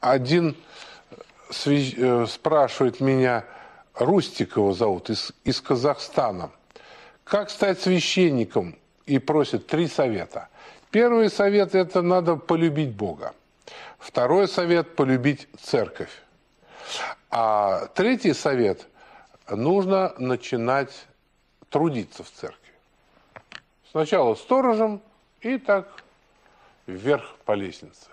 один э, э, спрашивает меня, Рустикова зовут, из, из Казахстана, как стать священником? И просит три совета. Первый совет – это надо полюбить Бога. Второй совет – полюбить церковь. А третий совет – нужно начинать трудиться в церкви. Сначала сторожем и так вверх по лестнице.